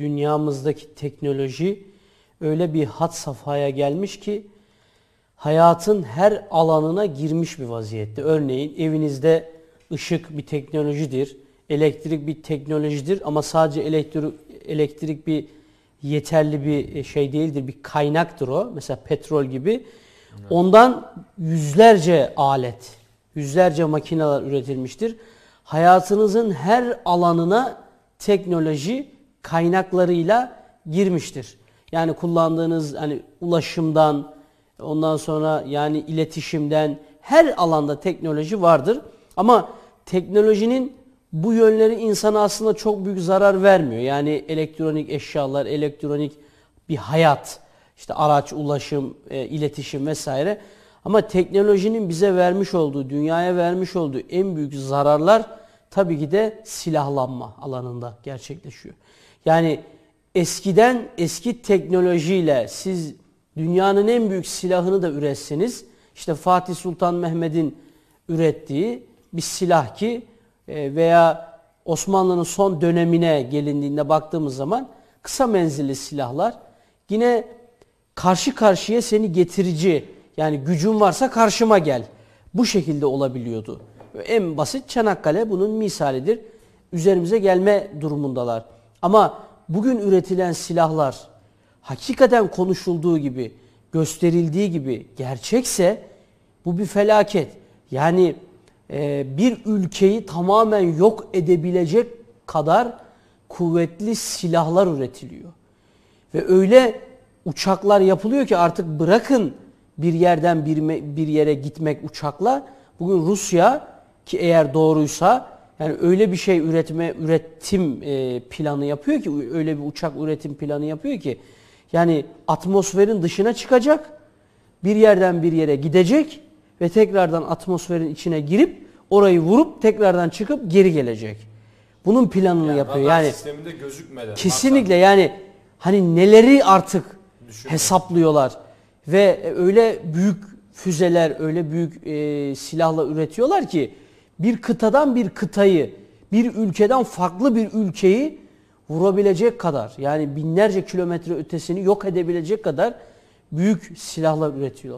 Dünyamızdaki teknoloji öyle bir hat safhaya gelmiş ki hayatın her alanına girmiş bir vaziyette. Örneğin evinizde ışık bir teknolojidir, elektrik bir teknolojidir ama sadece elektrik, elektrik bir yeterli bir e, şey değildir, bir kaynaktır o. Mesela petrol gibi. Ondan yüzlerce alet, yüzlerce makineler üretilmiştir. Hayatınızın her alanına teknoloji kaynaklarıyla girmiştir. Yani kullandığınız hani ulaşımdan, ondan sonra yani iletişimden her alanda teknoloji vardır. Ama teknolojinin bu yönleri insana aslında çok büyük zarar vermiyor. Yani elektronik eşyalar, elektronik bir hayat, işte araç, ulaşım, e, iletişim vesaire. Ama teknolojinin bize vermiş olduğu, dünyaya vermiş olduğu en büyük zararlar tabii ki de silahlanma alanında gerçekleşiyor. Yani eskiden eski teknolojiyle siz dünyanın en büyük silahını da üretseniz işte Fatih Sultan Mehmet'in ürettiği bir silah ki e, veya Osmanlı'nın son dönemine gelindiğinde baktığımız zaman kısa menzilli silahlar yine karşı karşıya seni getirici yani gücün varsa karşıma gel bu şekilde olabiliyordu. En basit Çanakkale bunun misalidir. Üzerimize gelme durumundalar. Ama bugün üretilen silahlar hakikaten konuşulduğu gibi, gösterildiği gibi gerçekse bu bir felaket. Yani e, bir ülkeyi tamamen yok edebilecek kadar kuvvetli silahlar üretiliyor. Ve öyle uçaklar yapılıyor ki artık bırakın bir yerden bir, bir yere gitmek uçakla. Bugün Rusya ki eğer doğruysa yani öyle bir şey üretme üretim e, planı yapıyor ki öyle bir uçak üretim planı yapıyor ki yani atmosferin dışına çıkacak, bir yerden bir yere gidecek ve tekrardan atmosferin içine girip orayı vurup tekrardan çıkıp geri gelecek. Bunun planını yani yapıyor. Yani sisteminde gözükmeden. Kesinlikle yani hani neleri artık Düşünün. hesaplıyorlar ve öyle büyük füzeler, öyle büyük e, silahla üretiyorlar ki bir kıtadan bir kıtayı, bir ülkeden farklı bir ülkeyi vurabilecek kadar yani binlerce kilometre ötesini yok edebilecek kadar büyük silahlar üretiyorlar.